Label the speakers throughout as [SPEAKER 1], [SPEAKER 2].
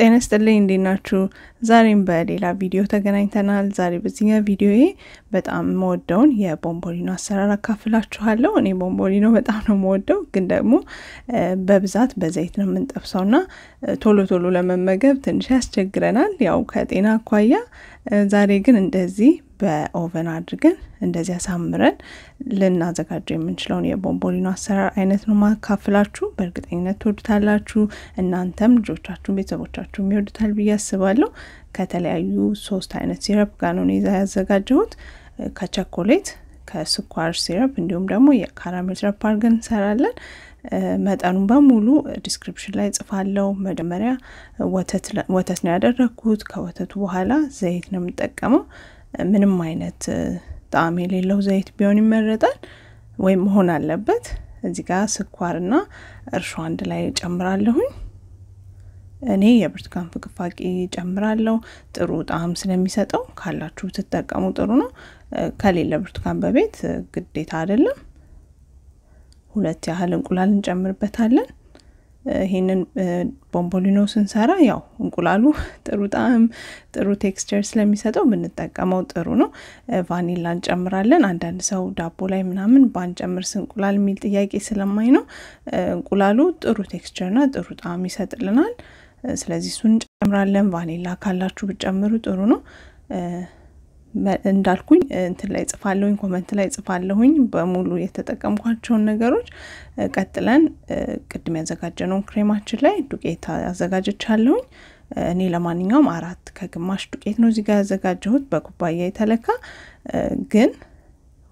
[SPEAKER 1] ጤና ይስጥልኝ እንዴት ናችሁ? ዛሬም በሌላ ቪዲዮ ተገናኝተናል። ዛሬ በዚኛ ቪዲዮ በጣም መወደውን የቦምቦሊኖ አሰራር አካፍላችኋለሁ። እኔ ቦምቦሊኖ በጣም ነው መወደው፣ ግን ደግሞ በብዛት በዘይት ነው የምንጠብሰው ና ቶሎ ቶሎ ለመመገብ ትንሽ ያስቸግረናል፣ ያው ከጤና አኳያ። ዛሬ ግን እንደዚህ በኦቨን አድርገን እንደዚህ አሳምረን ልናዘጋጀው የምንችለውን የቦምቦሊኖ አሰራር አይነት ነው ማካፍላችሁ። በእርግጠኝነት ትወዱታላችሁ። እናንተም ልጆቻችሁን፣ ቤተሰቦቻችሁም ይወዱታል ብዬ አስባለሁ። ከተለያዩ ሶስት አይነት ሲረፕ ጋር ነው ያዘጋጀሁት ከቸኮሌት ከስኳር ሲረፕ እንዲሁም ደግሞ የካራሜል ሲረፕ አድርገን እንሰራለን። መጠኑን በሙሉ ዲስክሪፕሽን ላይ ጽፋለው። መጀመሪያ ወተት ነው ያደረግኩት። ከወተቱ በኋላ ዘይት ነው የምጠቀመው። ምንም አይነት ጣዕም የሌለው ዘይት ቢሆን ይመረጣል ወይም መሆን አለበት። እዚህ ጋ ስኳርና እርሾ አንድ ላይ ጨምራለሁኝ። እኔ የብርቱካን ፍቅፋቂ ጨምራለሁ። ጥሩ ጣዕም ስለሚሰጠው ካላችሁ ብትጠቀሙ ጥሩ ነው። ከሌለ ብርቱካን በቤት ግዴታ አይደለም። ሁለት ያህል እንቁላል እንጨምርበታለን። ይሄንን ቦምቦሊኖ ስንሰራ ያው እንቁላሉ ጥሩ ጣዕም፣ ጥሩ ቴክስቸር ስለሚሰጠው ብንጠቀመው ጥሩ ነው። ቫኒላ እንጨምራለን። አንዳንድ ሰው ዳቦ ላይ ምናምን ባንጨምርስ እንቁላል የሚል ጥያቄ ስለማይ ነው። እንቁላሉ ጥሩ ቴክስቸርና ጥሩ ጣዕም ይሰጥልናል። ስለዚህ እሱን እንጨምራለን። ቫኒላ ካላችሁ ብጨምሩ ጥሩ ነው። እንዳልኩኝ እንትን ላይ ጽፋለሁኝ፣ ኮመንት ላይ ጽፋለሁኝ በሙሉ የተጠቀምኳቸውን ነገሮች። ቀጥለን ቅድም ያዘጋጀነውን ክሬማችን ላይ ዱቄት አዘጋጀቻለሁኝ። እኔ ለማንኛውም አራት ከግማሽ ዱቄት ነው እዚጋ ያዘጋጀሁት በኩባያ የተለካ ግን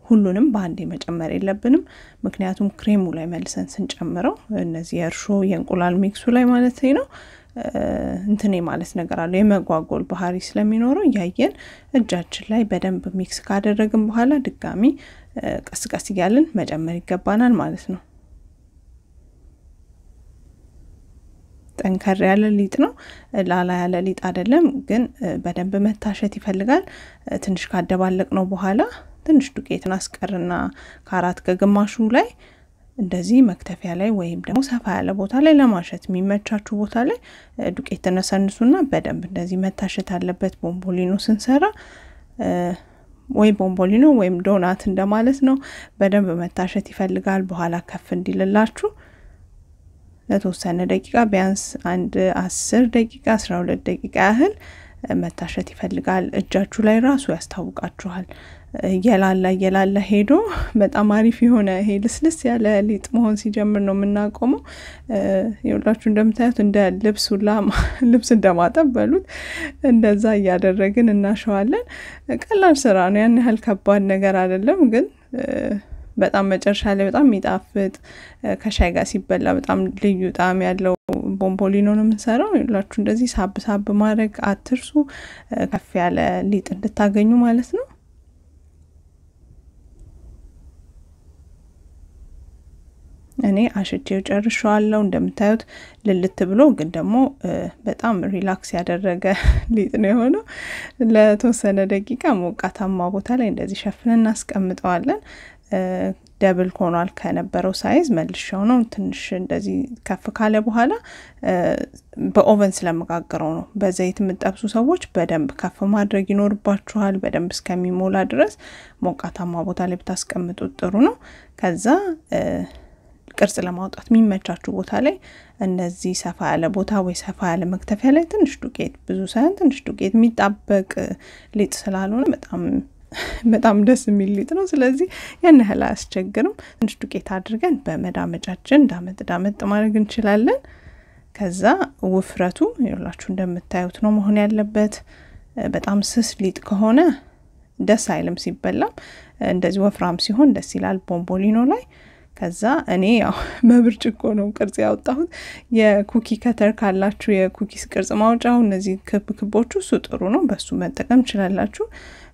[SPEAKER 1] ሁሉንም በአንዴ መጨመር የለብንም። ምክንያቱም ክሬሙ ላይ መልሰን ስንጨምረው እነዚህ የእርሾ የእንቁላል ሚክሱ ላይ ማለት ነው እንትን ማለት ነገር አለው የመጓጎል ባህሪ ስለሚኖረው እያየን እጃችን ላይ በደንብ ሚክስ ካደረግን በኋላ ድጋሚ ቀስቀስ እያልን መጨመር ይገባናል ማለት ነው። ጠንከር ያለ ሊጥ ነው፣ ላላ ያለ ሊጥ አይደለም። ግን በደንብ መታሸት ይፈልጋል። ትንሽ ካደባለቅ ነው በኋላ ትንሽ ዱቄትን አስቀርና ከአራት ከግማሹ ላይ እንደዚህ መክተፊያ ላይ ወይም ደግሞ ሰፋ ያለ ቦታ ላይ ለማሸት የሚመቻችሁ ቦታ ላይ ዱቄት ተነሰንሱና በደንብ እንደዚህ መታሸት አለበት። ቦምቦሊኖ ስንሰራ ወይ ቦምቦሊኖ ወይም ዶናት እንደማለት ነው። በደንብ መታሸት ይፈልጋል። በኋላ ከፍ እንዲልላችሁ ለተወሰነ ደቂቃ ቢያንስ አንድ አስር ደቂቃ አስራ ሁለት ደቂቃ ያህል መታሸት ይፈልጋል። እጃችሁ ላይ ራሱ ያስታውቃችኋል። እየላላ እየላላ ሄዶ በጣም አሪፍ የሆነ ይሄ ልስልስ ያለ ሊጥ መሆን ሲጀምር ነው የምናቆመው። የሁላችሁ እንደምታዩት እንደ ልብስ ሁላ ልብስ እንደማጠብ በሉት እንደዛ እያደረግን እናሸዋለን። ቀላል ስራ ነው፣ ያን ያህል ከባድ ነገር አይደለም ግን በጣም መጨረሻ ላይ በጣም የሚጣፍጥ ከሻይ ጋር ሲበላ በጣም ልዩ ጣዕም ያለው ቦምቦሊኖ ነው የምንሰራው። ሁላችሁ እንደዚህ ሳብ ሳብ ማድረግ አትርሱ፣ ከፍ ያለ ሊጥ እንድታገኙ ማለት ነው። እኔ አሽቼው ጨርሸዋለው። እንደምታዩት ልልት ብሎ ግን ደግሞ በጣም ሪላክስ ያደረገ ሊጥ ነው የሆነው። ለተወሰነ ደቂቃ ሞቃታማ ቦታ ላይ እንደዚህ ሸፍን እናስቀምጠዋለን። ደብል ሆኗል ከነበረው ሳይዝ መልሻው ነው። ትንሽ እንደዚህ ከፍ ካለ በኋላ በኦቨን ስለመጋገረው ነው። በዘይት የምጠብሱ ሰዎች በደንብ ከፍ ማድረግ ይኖርባችኋል። በደንብ እስከሚሞላ ድረስ ሞቃታማ ቦታ ላይ ብታስቀምጡት ጥሩ ነው። ከዛ ቅርጽ ለማውጣት የሚመቻችሁ ቦታ ላይ እነዚህ ሰፋ ያለ ቦታ ወይ ሰፋ ያለ መክተፊያ ላይ ትንሽ ዱቄት፣ ብዙ ሳይሆን ትንሽ ዱቄት፣ የሚጣበቅ ሊጥ ስላልሆነ በጣም በጣም ደስ የሚል ሊጥ ነው። ስለዚህ ያን ያህል አያስቸግርም። ትንሽ ዱቄት አድርገን በመዳመጫችን ዳመጥ ዳመጥ ማድረግ እንችላለን። ከዛ ውፍረቱ ይላችሁ እንደምታዩት ነው መሆን ያለበት። በጣም ስስ ሊጥ ከሆነ ደስ አይልም ሲበላም። እንደዚህ ወፍራም ሲሆን ደስ ይላል ቦምቦሊኖ ላይ ከዛ እኔ ያው በብርጭቆ ነው ቅርጽ ያወጣሁት። የኩኪ ከተር ካላችሁ የኩኪስ ቅርጽ ማውጫው እነዚህ ክብ ክቦቹ እሱ ጥሩ ነው፣ በሱ መጠቀም ችላላችሁ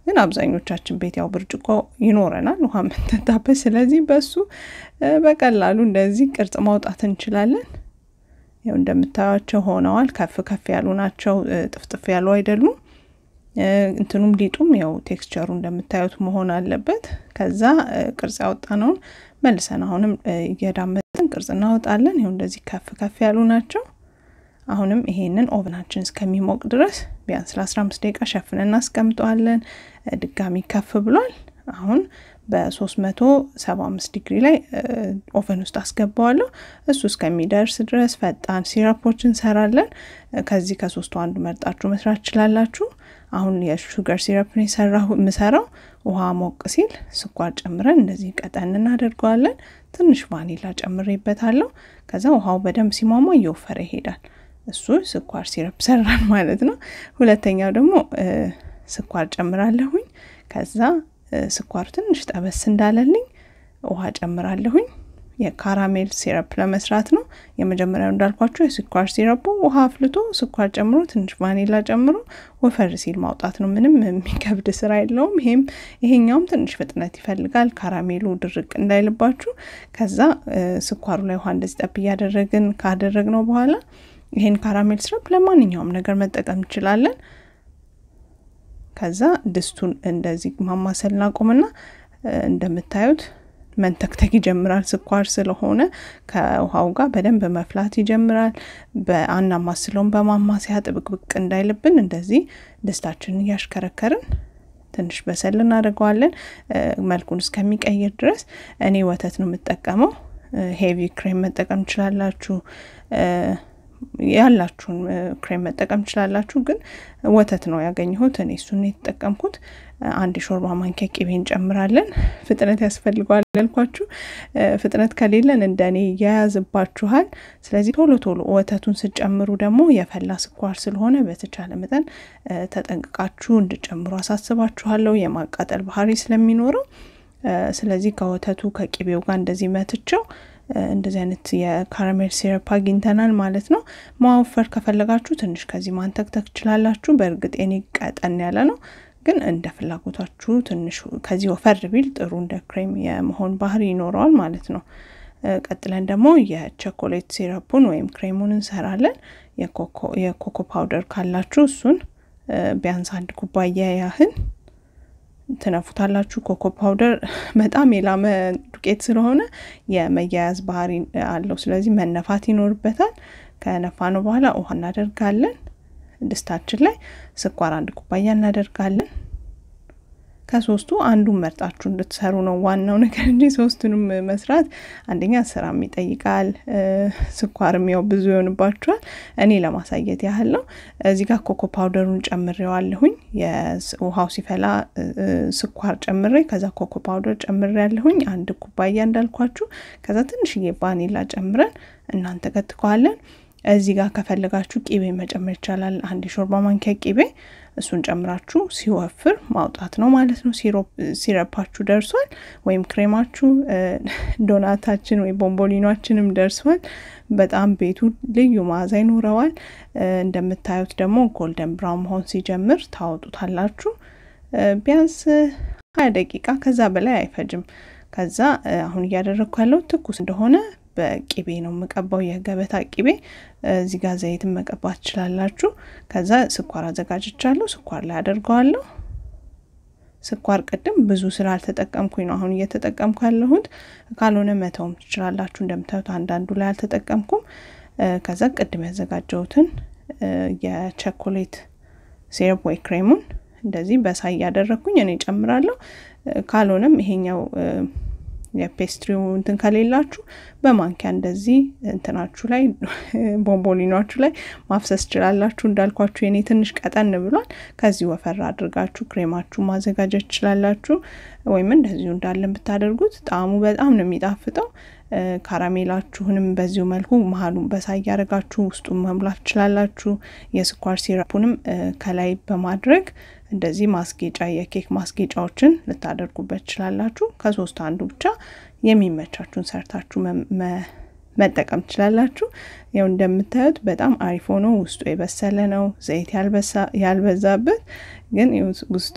[SPEAKER 1] ግን አብዛኞቻችን ቤት ያው ብርጭቆ ይኖረናል ውሃ የምንጠጣበት፣ ስለዚህ በሱ በቀላሉ እንደዚህ ቅርጽ ማውጣት እንችላለን። ያው እንደምታዩቸው ሆነዋል። ከፍ ከፍ ያሉ ናቸው፣ ጥፍጥፍ ያሉ አይደሉም። እንትኑም ሊጡም ያው ቴክስቸሩ እንደምታዩት መሆን አለበት። ከዛ ቅርጽ ያወጣነውን መልሰን አሁንም እየዳመጥን ቅርጽ እናወጣለን። ይኸው እንደዚህ ከፍ ከፍ ያሉ ናቸው። አሁንም ይሄንን ኦቨናችን እስከሚሞቅ ድረስ ቢያንስ ለ15 ደቂቃ ሸፍነን እናስቀምጠዋለን። ድጋሚ ከፍ ብሏል። አሁን በ375 ዲግሪ ላይ ኦቨን ውስጥ አስገባዋለሁ። እሱ እስከሚደርስ ድረስ ፈጣን ሲራፖች እንሰራለን። ከዚህ ከሶስቱ አንዱ መርጣችሁ መስራት ትችላላችሁ። አሁን የሹገር ሲረፕ ነው የምሰራው። ውሃ ሞቅ ሲል ስኳር ጨምረን እንደዚህ ቀጠን እናደርገዋለን። ትንሽ ቫኒላ ጨምሬበታለሁ። ከዛ ውሃው በደንብ ሲሟሟ እየወፈረ ይሄዳል። እሱ ስኳር ሲረፕ ሰራን ማለት ነው። ሁለተኛው ደግሞ ስኳር ጨምራለሁኝ። ከዛ ስኳሩ ትንሽ ጠበስ እንዳለልኝ ውሃ ጨምራለሁኝ። የካራሜል ሲረፕ ለመስራት ነው። የመጀመሪያው እንዳልኳቸው የስኳር ሲረፑ ውሃ አፍልቶ ስኳር ጨምሮ ትንሽ ቫኒላ ጨምሮ ወፈር ሲል ማውጣት ነው። ምንም የሚከብድ ስራ የለውም። ይሄም ይሄኛውም ትንሽ ፍጥነት ይፈልጋል፣ ካራሜሉ ድርቅ እንዳይልባችሁ። ከዛ ስኳሩ ላይ ውሃ እንደዚህ ጠብ እያደረግን ካደረግነው በኋላ ይሄን ካራሜል ሲረፕ ለማንኛውም ነገር መጠቀም እንችላለን። ከዛ ድስቱን እንደዚህ ማማሰል ናቁምና እንደምታዩት መንተክተክ ይጀምራል። ስኳር ስለሆነ ከውሃው ጋር በደንብ መፍላት ይጀምራል። ማስለውን በማማሰያ ጥብቅብቅ እንዳይልብን እንደዚህ ድስታችንን እያሽከረከርን ትንሽ በሰል እናደርገዋለን መልኩን እስከሚቀይር ድረስ። እኔ ወተት ነው የምጠቀመው። ሄቪ ክሬም መጠቀም ትችላላችሁ። ያላችሁን ክሬም መጠቀም ትችላላችሁ። ግን ወተት ነው ያገኘሁት እኔ እሱን የተጠቀምኩት። አንድ የሾርባ ማንኪያ ቅቤ እንጨምራለን። ፍጥነት ያስፈልገዋል ያልኳችሁ፣ ፍጥነት ከሌለን እንደ እኔ ያያዝባችኋል። ስለዚህ ቶሎ ቶሎ ወተቱን ስጨምሩ ደግሞ የፈላ ስኳር ስለሆነ በተቻለ መጠን ተጠንቅቃችሁ እንድጨምሩ አሳስባችኋለሁ፣ የማቃጠል ባህሪ ስለሚኖረው። ስለዚህ ከወተቱ ከቅቤው ጋር እንደዚህ መትቸው እንደዚህ አይነት የካራሜል ሲረፕ አግኝተናል ማለት ነው። ማወፈር ከፈለጋችሁ ትንሽ ከዚህ ማንተክተክ ትችላላችሁ። በእርግጥ የኔ ቀጠን ያለ ነው፣ ግን እንደ ፍላጎታችሁ ትንሽ ከዚህ ወፈር ቢል ጥሩ እንደ ክሬም የመሆን ባህሪ ይኖረዋል ማለት ነው። ቀጥለን ደግሞ የቸኮሌት ሲረፑን ወይም ክሬሙን እንሰራለን። የኮኮ ፓውደር ካላችሁ እሱን ቢያንስ አንድ ኩባያ ያህል ትነፉታላችሁ። ኮኮ ፓውደር በጣም የላመ ዱቄት ስለሆነ የመያያዝ ባህሪ አለው። ስለዚህ መነፋት ይኖርበታል። ከነፋ ነው በኋላ ውሃ እናደርጋለን። ድስታችን ላይ ስኳር አንድ ኩባያ እናደርጋለን። ከሶስቱ አንዱን መርጣችሁ እንድትሰሩ ነው ዋናው ነገር እንጂ ሶስቱንም መስራት አንደኛ ስራም ይጠይቃል፣ ስኳርም ያው ብዙ ይሆንባችኋል። እኔ ለማሳየት ያህል ነው። እዚህ ጋር ኮኮ ፓውደሩን ጨምሬዋለሁኝ። ውሃው ሲፈላ ስኳር ጨምሬ ከዛ ኮኮ ፓውደር ጨምሬ ያለሁኝ አንድ ኩባያ እንዳልኳችሁ። ከዛ ትንሽዬ ቫኒላ ጨምረን እናንተከትከዋለን። እዚህ ጋር ከፈለጋችሁ ቂቤ መጨመር ይቻላል። አንድ የሾርባ ማንኪያ ቂቤ እሱን ጨምራችሁ ሲወፍር ማውጣት ነው ማለት ነው። ሲረፓችሁ ደርሷል፣ ወይም ክሬማችሁ፣ ዶናታችን ወይ ቦምቦሊኗችንም ደርሷል። በጣም ቤቱ ልዩ መዓዛ ይኖረዋል። እንደምታዩት ደግሞ ጎልደን ብራውን መሆን ሲጀምር ታወጡታላችሁ። ቢያንስ ሀያ ደቂቃ ከዛ በላይ አይፈጅም። ከዛ አሁን እያደረግኩ ያለው ትኩስ እንደሆነ በቂቤ ነው የምቀባው፣ የገበታ ቂቤ። እዚህ ጋር ዘይትን መቀባት ትችላላችሁ። ከዛ ስኳር አዘጋጅቻለሁ። ስኳር ላይ አደርገዋለሁ። ስኳር ቅድም ብዙ ስላልተጠቀምኩኝ ነው አሁን እየተጠቀምኩ ያለሁት። ካልሆነ መተውም ትችላላችሁ። እንደምታዩት አንዳንዱ ላይ አልተጠቀምኩም። ከዛ ቅድም ያዘጋጀሁትን የቸኮሌት ሲረፕ ወይ ክሬሙን እንደዚህ በሳይ እያደረግኩኝ እኔ ጨምራለሁ። ካልሆነም ይሄኛው የፔስትሪ እንትን ከሌላችሁ በማንኪያ እንደዚህ እንትናችሁ ላይ ቦምቦሊኗችሁ ላይ ማፍሰስ ችላላችሁ። እንዳልኳችሁ የኔ ትንሽ ቀጠን ብሏል። ከዚህ ወፈራ አድርጋችሁ ክሬማችሁ ማዘጋጀት ችላላችሁ። ወይም እንደዚሁ እንዳለን ብታደርጉት ጣዕሙ በጣም ነው የሚጣፍጠው። ካራሜላችሁንም በዚሁ መልኩ መሀሉን በሳ እያደረጋችሁ ውስጡን መሙላት ችላላችሁ። የስኳር ሲራፑንም ከላይ በማድረግ እንደዚህ ማስጌጫ የኬክ ማስጌጫዎችን ልታደርጉበት ትችላላችሁ። ከሶስት አንዱ ብቻ የሚመቻችሁን ሰርታችሁ መጠቀም ትችላላችሁ። ያው እንደምታዩት በጣም አሪፍ ሆኖ ውስጡ የበሰለ ነው፣ ዘይት ያልበዛበት ግን ውስጡ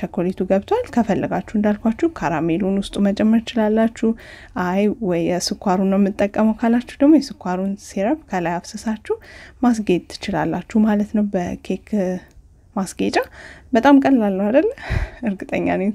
[SPEAKER 1] ቸኮሌቱ ገብቷል። ከፈለጋችሁ እንዳልኳችሁ ካራሜሉን ውስጡ መጨመር ትችላላችሁ። አይ ወይ የስኳሩን ነው የምጠቀመው ካላችሁ ደግሞ የስኳሩን ሲረብ ከላይ አፍስሳችሁ ማስጌጥ ትችላላችሁ ማለት ነው በኬክ ማስጌጫ በጣም ቀላል ነው አይደለ? እርግጠኛ ነኝ